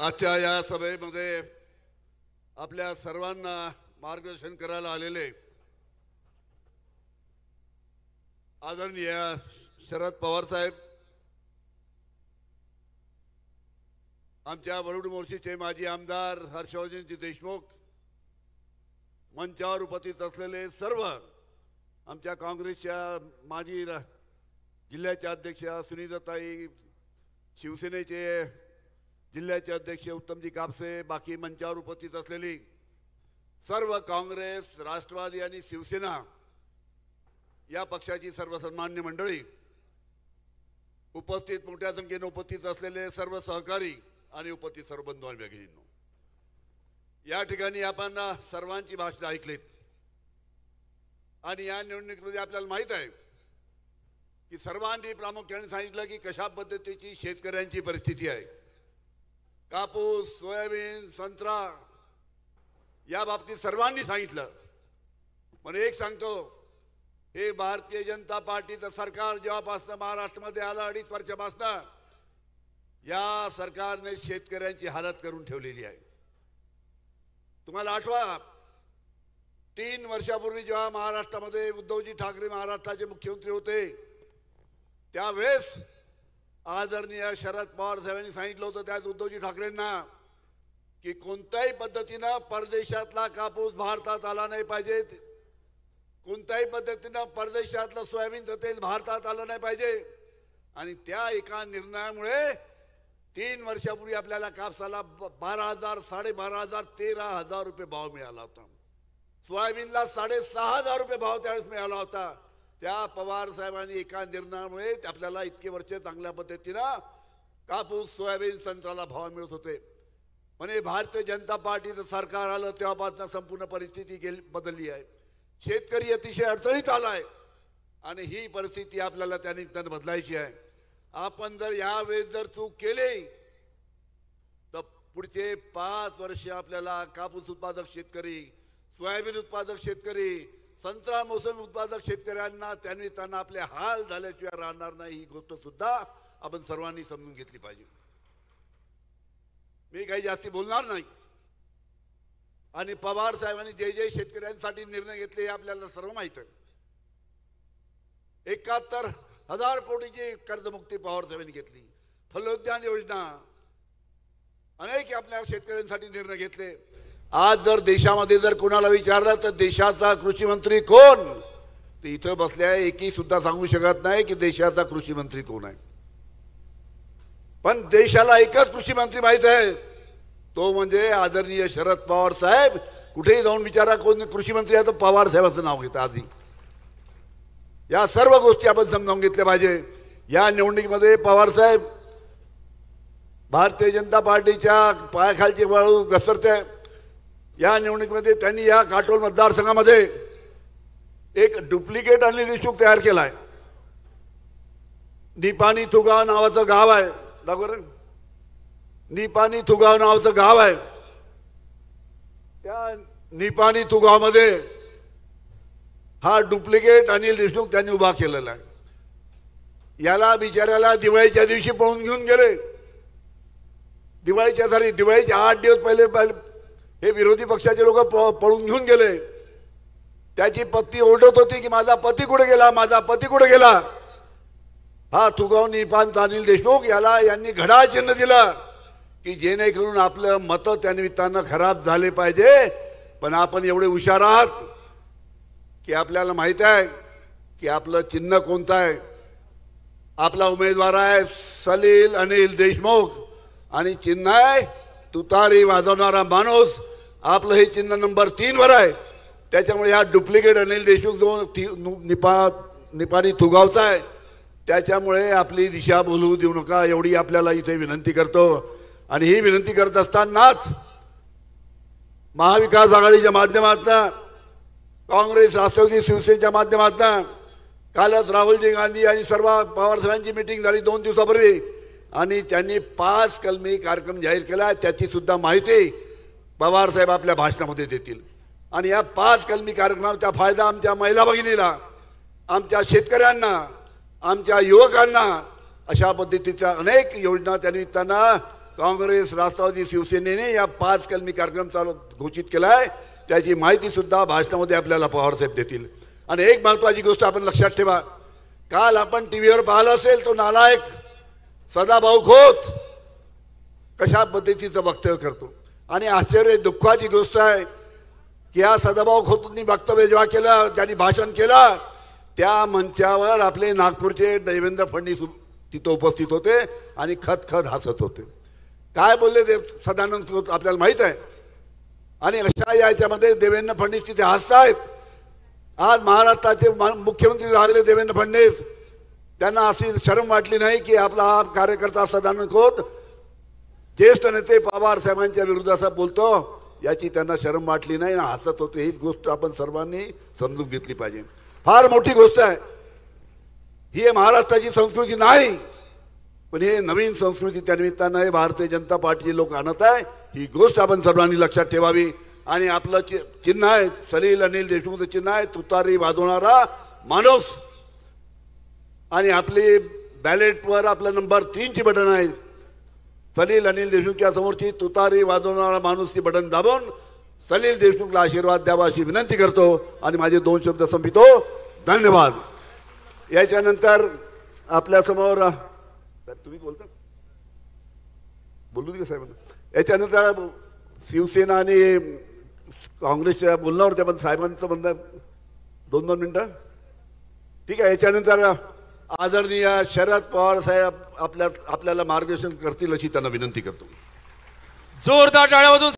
आजच्या या सभेमध्ये आपल्या सर्वांना मार्गदर्शन करायला आलेले आदरणीय शरद पवार साहेब आमच्या वरुड मोर्शीचे माजी आमदार हर्षवर्धनजी देशमुख मंचावर उपस्थित असलेले सर्व आमच्या काँग्रेसच्या माजी जिल्ह्याच्या अध्यक्षा सुनीताताई शिवसेनेचे जिल्ह्याचे अध्यक्ष उत्तमजी कापसे बाकी मंचावर उपस्थित असलेली सर्व काँग्रेस राष्ट्रवादी आणि शिवसेना या पक्षाची सर्व सन्मान्य मंडळी उपस्थित मोठ्या संख्येने उपस्थित असलेले सर्व सहकारी आणि उपस्थित सर्व बंधू आणि भगिनींनो या ठिकाणी आपण सर्वांची भाषणं ऐकलीत आणि या निवडणुकीमध्ये आपल्याला माहीत आहे की सर्वांनी प्रामुख्याने सांगितलं की कशा पद्धतीची शेतकऱ्यांची परिस्थिती आहे कापूस सोयाबीन संत्रा या बाबतीत सर्वांनी सांगितलं पण एक सांगतो हे भारतीय जनता पार्टीचं सरकार जेव्हापासनं महाराष्ट्रामध्ये आलं अडीच वर्षापासनं या सरकारने शेतकऱ्यांची हालत करून ठेवलेली आहे तुम्हाला आठवा तीन वर्षापूर्वी जेव्हा महाराष्ट्रामध्ये उद्धवजी ठाकरे महाराष्ट्राचे मुख्यमंत्री होते त्यावेळेस आदरणीय शरद पवार साहेबांनी सांगितलं होतं त्यात उद्धवजी ठाकरेंना की कोणत्याही पद्धतीनं परदेशातला कापूस भारतात आला नाही पाहिजे कोणत्याही पद्धतीनं परदेशातलं सोयाबीनचं तेल भारतात आलं नाही पाहिजे आणि त्या एका निर्णयामुळे तीन वर्षापूर्वी आपल्याला कापसाला बारा हजार साडेबारा हजार तेरा हजार रुपये भाव मिळाला होता सोयाबीनला साडेसहा हजार रुपये भाव त्यावेळेस मिळाला होता त्या पवार साहेबांनी एका निर्णयामुळे आपल्याला इतके वर्ष चांगल्या पद्धतीनं कापूस सोयाबीन संत्राला भाव मिळत होते म्हणजे भारतीय जनता पार्टीचं सरकार आलं तेव्हापासून संपूर्ण परिस्थिती गेली बदलली आहे शेतकरी अतिशय अडचणीत आला आहे आणि ही परिस्थिती आपल्याला त्यांनी त्यांना बदलायची आहे आपण जर यावेळेस जर चूक केली तर पुढचे पाच वर्ष आपल्याला कापूस उत्पादक शेतकरी सोयाबीन उत्पादक शेतकरी संत्रा मोसम उत्पादक शेतकऱ्यांना त्यांनी त्यांना आपले हाल झाल्याशिवाय राहणार नाही ही गोष्ट सुद्धा आपण सर्वांनी समजून घेतली पाहिजे मी काही जास्ती बोलणार नाही आणि पवार साहेबांनी जे जे शेतकऱ्यांसाठी निर्णय घेतले हे आपल्याला सर्व माहित आहे एकाहत्तर हजार कोटीची कर्जमुक्ती पवार साहेबांनी घेतली फलोद्यान योजना अनेक आपल्या शेतकऱ्यांसाठी निर्णय घेतले आज जर देशामध्ये जर कोणाला विचारलं तर देशाचा कृषी मंत्री कोण तर इथं बसल्या एकी सुद्धा सांगू शकत नाही की देशाचा कृषी मंत्री कोण आहे पण देशाला एकच कृषी मंत्री माहीत आहे तो म्हणजे आदरणीय शरद पवार साहेब कुठेही जाऊन विचारा कोण कृषी मंत्री आहे तर पवार साहेबाचं नाव घेतं आधी या सर्व गोष्टी आपण समजावून घेतल्या पाहिजे या निवडणुकीमध्ये पवार साहेब भारतीय जनता पार्टीच्या पायाखालची वाळू घसरते या निवडणुकीमध्ये त्यांनी या काटोल मतदारसंघामध्ये एक डुप्लिकेट अनिल देशमुख तयार केला आहे निपाणी थुगाव नावाचं गाव आहे दाखवर निपाणी थुगाव नावाचं गाव आहे त्या निपाणी मध्ये हा डुप्लिकेट अनिल देशमुख त्यांनी उभा केलेला आहे याला बिचाऱ्याला दिवाळीच्या दिवशी पळून घेऊन गेले दिवाळीच्या सारी दिवाळीच्या आठ दिवस पहिले पहिले हे विरोधी पक्षाचे लोक पळून घेऊन गेले त्याची पत्नी ओरडत होती की माझा पती कुठे गेला माझा पती कुठे गेला हा तुगाव निपांत अनिल देशमुख याला यांनी घडा चिन्ह दिला की जेणेकरून आपलं मतं त्यानिमित्तानं खराब झाले पाहिजे पण आपण एवढे हुशार आहात की आपल्याला माहीत आहे की आपलं चिन्ह कोणतं आहे आपला उमेदवार आहे सलील अनिल देशमुख आणि चिन्ह आहे तुतारी वाजवणारा माणूस आपलं हे चिन्ह नंबर तीनवर आहे त्याच्यामुळे ह्या डुप्लिकेट अनिल देशमुख जो निपा निपाणी थुगावचा आहे त्याच्यामुळे आपली दिशा बोलू देऊ नका एवढी आपल्याला इथे विनंती करतो आणि ही विनंती करत असतानाच महाविकास आघाडीच्या माध्यमातून काँग्रेस राष्ट्रवादी शिवसेनेच्या माध्यमातून कालच राहुलजी गांधी आणि सर्व पवारसाहेबांची मिटिंग झाली दोन दिवसापूर्वी आणि त्यांनी पाच कलमी कार्यक्रम जाहीर केला त्याची सुद्धा माहिती पवारसाहेब आपल्या भाषणामध्ये देतील आणि या पाच कलमी कार्यक्रमाचा फायदा आमच्या महिला भगिनीला आमच्या शेतकऱ्यांना आमच्या युवकांना अशा पद्धतीच्या अनेक योजना त्यांनी त्यांना काँग्रेस राष्ट्रवादी शिवसेनेने या पाच कलमी कार्यक्रम चालू घोषित केला आहे त्याची माहितीसुद्धा भाषणामध्ये आपल्याला पवारसाहेब देतील आणि एक महत्त्वाची गोष्ट आपण लक्षात ठेवा काल आपण टी व्हीवर पाहिलं असेल तो नालायक सदाभाऊ खोत कशा पद्धतीचं वक्तव्य करतो आणि आश्चर्य दुःखाची गोष्ट आहे की हा सदाभाऊ खोतनी वक्तव्य जेव्हा केलं त्यांनी भाषण केलं त्या मंचावर आपले नागपूरचे देवेंद्र फडणवीस तिथं उपस्थित होते आणि खतखत हसत होते काय बोलले ते सदानंद खोत आपल्याला माहीत आहे आणि अशा याच्यामध्ये देवेंद्र फडणवीस तिथे हसत आहेत आज महाराष्ट्राचे मुख्यमंत्री राहिलेले देवेंद्र फडणवीस त्यांना अशी शरम वाटली नाही की आपला हा कार्यकर्ता सदानंद खोत ज्येष्ठ नेते पवारसाहेबांच्या विरुद्ध असा बोलतो याची त्यांना शरम वाटली नाही ना हसत होते हीच गोष्ट आपण सर्वांनी समजून घेतली पाहिजे फार मोठी गोष्ट आहे ही महाराष्ट्राची संस्कृती नाही पण हे नवीन संस्कृती त्या निमित्तानं हे भारतीय जनता पार्टीचे लोक आणत आहे ही गोष्ट आपण सर्वांनी लक्षात ठेवावी आणि आपलं चिन्ह आहे सलील अनिल देशमुखचं चिन्ह आहे तुतारी वाजवणारा माणूस आणि आपली बॅलेटवर आपला नंबर तीनची बटन आहे सलील अनिल देशमुखच्या समोरची तुतारी वाजवणारा माणूस ती बटन दाबून सलील देशमुखला आशीर्वाद द्यावा अशी विनंती करतो आणि माझे दोन शब्द संपितो धन्यवाद याच्यानंतर आपल्यासमोर तुम्ही बोलता बोलू दे साहेबांना याच्यानंतर शिवसेना आणि काँग्रेसच्या बोलण्यावर त्या पण साहेबांचं म्हणणं दोन दोन मिनटं ठीक आहे याच्यानंतर आदरणीय शरद पवार साहेब आपल्या आपल्याला मार्गदर्शन करतील अशी त्यांना विनंती करतो जोरदार टाळ्या